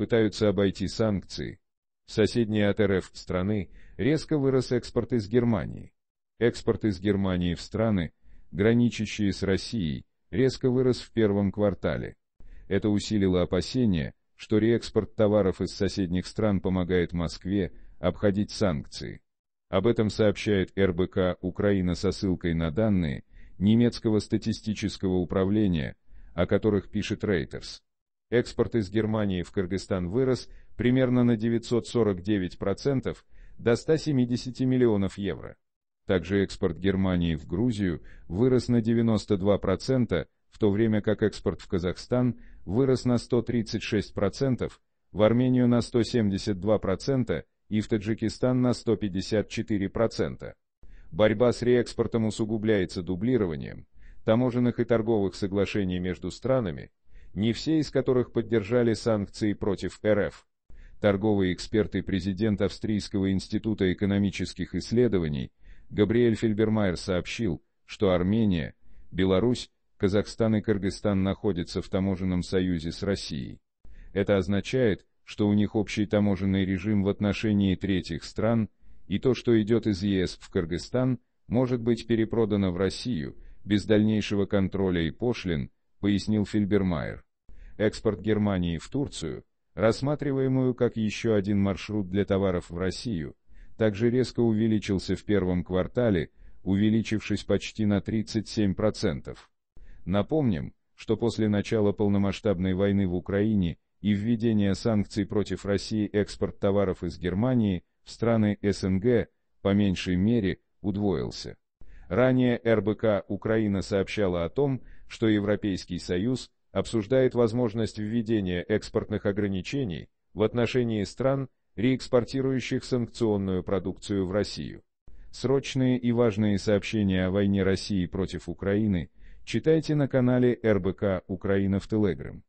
пытаются обойти санкции. соседние от РФ страны резко вырос экспорт из Германии. Экспорт из Германии в страны, граничащие с Россией, резко вырос в первом квартале. Это усилило опасения, что реэкспорт товаров из соседних стран помогает Москве обходить санкции. Об этом сообщает РБК «Украина» со ссылкой на данные немецкого статистического управления, о которых пишет Reuters. Экспорт из Германии в Кыргызстан вырос примерно на 949% до 170 миллионов евро. Также экспорт Германии в Грузию вырос на 92%, в то время как экспорт в Казахстан вырос на 136%, в Армению на 172% и в Таджикистан на 154%. Борьба с реэкспортом усугубляется дублированием таможенных и торговых соглашений между странами не все из которых поддержали санкции против РФ. Торговый эксперт и президент Австрийского института экономических исследований Габриэль Фельбермайер сообщил, что Армения, Беларусь, Казахстан и Кыргызстан находятся в таможенном союзе с Россией. Это означает, что у них общий таможенный режим в отношении третьих стран, и то, что идет из ЕС в Кыргызстан, может быть перепродано в Россию, без дальнейшего контроля и пошлин, пояснил Фильбермайер. Экспорт Германии в Турцию, рассматриваемую как еще один маршрут для товаров в Россию, также резко увеличился в первом квартале, увеличившись почти на 37%. Напомним, что после начала полномасштабной войны в Украине и введения санкций против России экспорт товаров из Германии в страны СНГ, по меньшей мере, удвоился. Ранее РБК Украина сообщала о том, что Европейский Союз обсуждает возможность введения экспортных ограничений в отношении стран, реэкспортирующих санкционную продукцию в Россию. Срочные и важные сообщения о войне России против Украины читайте на канале РБК «Украина» в Телеграм.